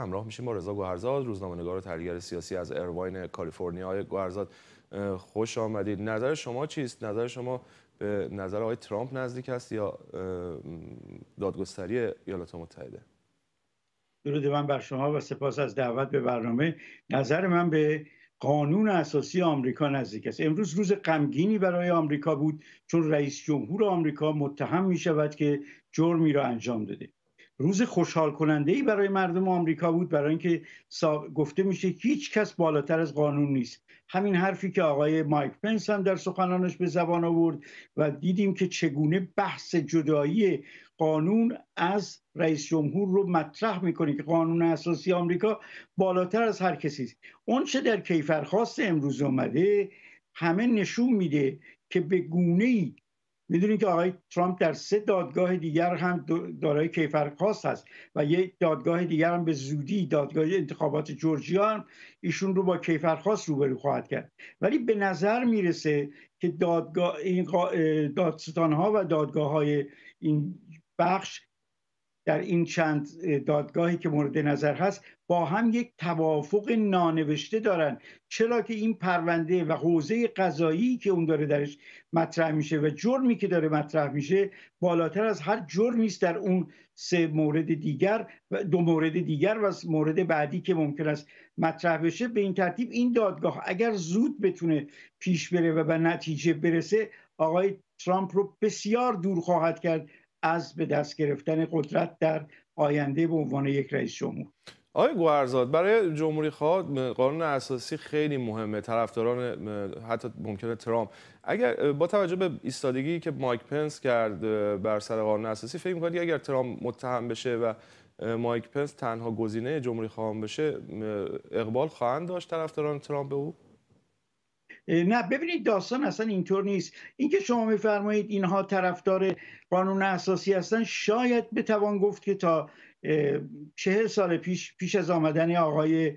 همراه میشیم با رضا گوهرزاد روزنامه‌نگار و تحلیلگر سیاسی از ارواین کالیفرنیا آقای گوهرزاد خوش آمدید نظر شما چیست نظر شما به نظر آقای ترامپ نزدیک است یا دادگستری ایالات متحده درود من بر شما و سپاس از دعوت به برنامه نظر من به قانون اساسی آمریکا نزدیک است امروز روز غمگینی برای آمریکا بود چون رئیس جمهور آمریکا متهم می شود که جرمی را انجام داده روز خوشحال کننده ای برای مردم آمریکا بود برای اینکه گفته میشه هیچ کس بالاتر از قانون نیست همین حرفی که آقای مایک پنس هم در سخنانش به زبان آورد و دیدیم که چگونه بحث جدایی قانون از رئیس جمهور رو مطرح میکنه که قانون اساسی آمریکا بالاتر از هر کسی است اون چه در کیفرخواست امروز اومده همه نشون میده که به گونه ای میدونید که آقای ترامپ در سه دادگاه دیگر هم دارای کیفرخواست هست و یک دادگاه دیگر هم به زودی دادگاه انتخابات جورجیا ایشون رو با کیفرخواست روبرو خواهد کرد ولی به نظر میرسه که دادگاه این ها و دادگاه های این بخش در این چند دادگاهی که مورد نظر هست با هم یک توافق نانوشته دارن چرا که این پرونده و حوزه قضایی که اون داره درش مطرح میشه و جرمی که داره مطرح میشه بالاتر از هر جرمی است در اون سه مورد دیگر و دو مورد دیگر و مورد بعدی که ممکن است مطرح بشه به این ترتیب این دادگاه اگر زود بتونه پیش بره و به نتیجه برسه آقای ترامپ رو بسیار دور خواهد کرد از به دست گرفتن قدرت در آینده به عنوان یک رئیس جمهور آقای گوهرزاد برای جمهوری خواهد قانون اساسی خیلی مهمه طرفداران حتی ممکنه ترامپ اگر با توجه به ایستادگی که مایک پنس کرد بر سر قانون اساسی فکر میکنید اگر ترامپ متهم بشه و مایک پنس تنها گزینه جمهوری خواهان بشه اقبال خواهند داشت طرفداران ترامپ به او نه ببینید داستان اصلا اینطور نیست اینکه شما میفرمایید اینها طرفدار قانون اساسی هستن شاید بتوان گفت که تا چهل سال پیش پیش از آمدن آقای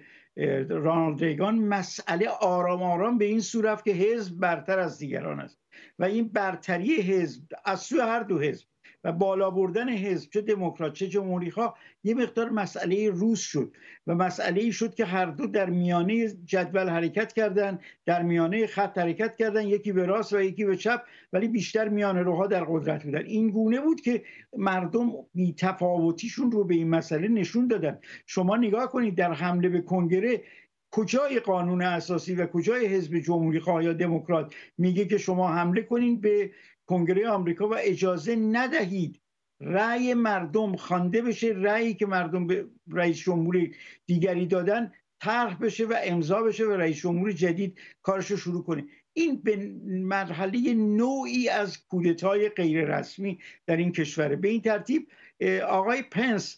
رانالد ریگان مسئله آرام آرام به این صورت که حزب برتر از دیگران است و این برتری حزب از سوی هر دو حزب و بالا بردن حزب چه دموکرات چه جمهوری خواه یه مقدار مسئله روز شد و مسئله ای شد که هر دو در میانه جدول حرکت کردند در میانه خط حرکت کردند یکی به راست و یکی به چپ ولی بیشتر میانه روها در قدرت بودن این گونه بود که مردم بی تفاوتیشون رو به این مسئله نشون دادن شما نگاه کنید در حمله به کنگره کجای قانون اساسی و کجای حزب جمهوری خواه یا دموکرات میگه که شما حمله کنین به کنگره آمریکا و اجازه ندهید رأی مردم خوانده بشه رأیی که مردم به رئیس جمهوری دیگری دادن طرح بشه و امضا بشه و رئیس جمهور جدید کارش رو شروع کنه این به مرحله نوعی از کودتای غیر رسمی در این کشوره به این ترتیب آقای پنس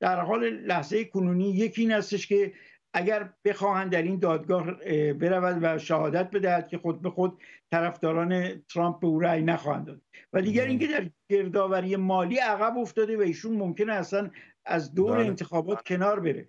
در حال لحظه کنونی یکی این هستش که اگر بخواهند در این دادگاه برود و شهادت بدهد که خود به خود طرفداران ترامپ به او رأی نخواهند داد و دیگر اینکه در گردآوری مالی عقب افتاده و ایشون ممکنه اصلا از دور بله. انتخابات کنار بره